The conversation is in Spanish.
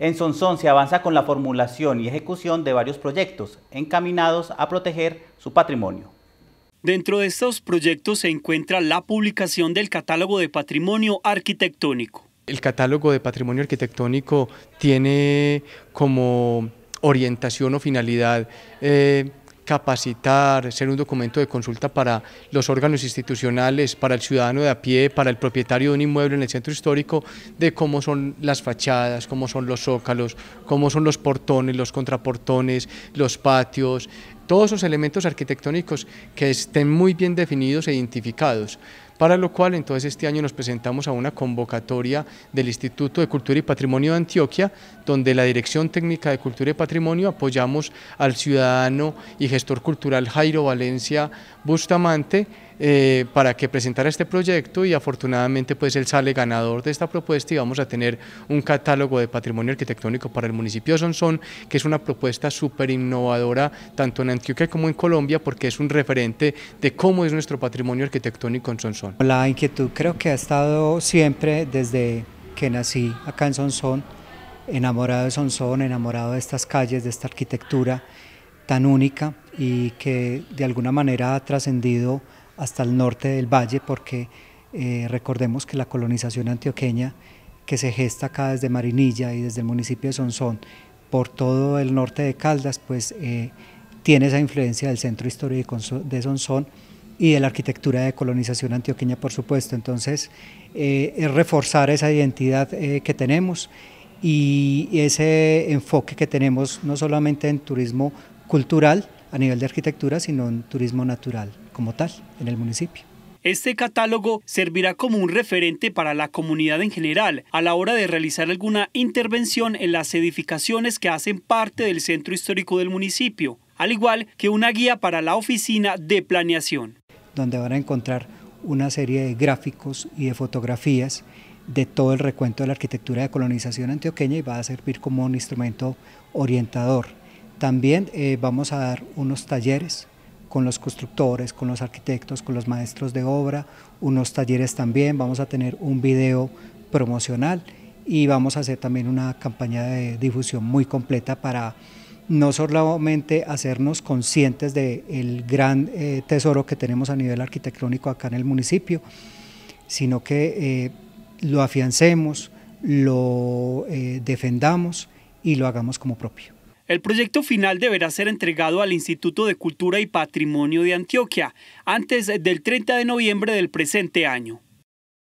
En Sonson se avanza con la formulación y ejecución de varios proyectos encaminados a proteger su patrimonio. Dentro de estos proyectos se encuentra la publicación del Catálogo de Patrimonio Arquitectónico. El Catálogo de Patrimonio Arquitectónico tiene como orientación o finalidad eh, capacitar, ser un documento de consulta para los órganos institucionales, para el ciudadano de a pie, para el propietario de un inmueble en el centro histórico, de cómo son las fachadas, cómo son los zócalos, cómo son los portones, los contraportones, los patios, todos esos elementos arquitectónicos que estén muy bien definidos e identificados para lo cual entonces este año nos presentamos a una convocatoria del Instituto de Cultura y Patrimonio de Antioquia, donde la Dirección Técnica de Cultura y Patrimonio apoyamos al ciudadano y gestor cultural Jairo Valencia Bustamante, eh, para que presentara este proyecto y afortunadamente pues él sale ganador de esta propuesta y vamos a tener un catálogo de patrimonio arquitectónico para el municipio de Sonsón, que es una propuesta súper innovadora tanto en Antioquia como en Colombia porque es un referente de cómo es nuestro patrimonio arquitectónico en Sonsón. La inquietud creo que ha estado siempre desde que nací acá en Sonsón, enamorado de Sonsón, enamorado de estas calles, de esta arquitectura tan única y que de alguna manera ha trascendido hasta el norte del valle, porque eh, recordemos que la colonización antioqueña que se gesta acá desde Marinilla y desde el municipio de Sonsón por todo el norte de Caldas, pues eh, tiene esa influencia del centro histórico de Sonsón y de la arquitectura de colonización antioqueña, por supuesto. Entonces, eh, es reforzar esa identidad que tenemos y ese enfoque que tenemos no solamente en turismo cultural a nivel de arquitectura, sino en turismo natural como tal en el municipio. Este catálogo servirá como un referente para la comunidad en general a la hora de realizar alguna intervención en las edificaciones que hacen parte del centro histórico del municipio, al igual que una guía para la oficina de planeación. Donde van a encontrar una serie de gráficos y de fotografías de todo el recuento de la arquitectura de colonización antioqueña y va a servir como un instrumento orientador. También eh, vamos a dar unos talleres con los constructores, con los arquitectos, con los maestros de obra, unos talleres también, vamos a tener un video promocional y vamos a hacer también una campaña de difusión muy completa para no solamente hacernos conscientes del el gran eh, tesoro que tenemos a nivel arquitectónico acá en el municipio, sino que eh, lo afiancemos, lo eh, defendamos y lo hagamos como propio. El proyecto final deberá ser entregado al Instituto de Cultura y Patrimonio de Antioquia antes del 30 de noviembre del presente año.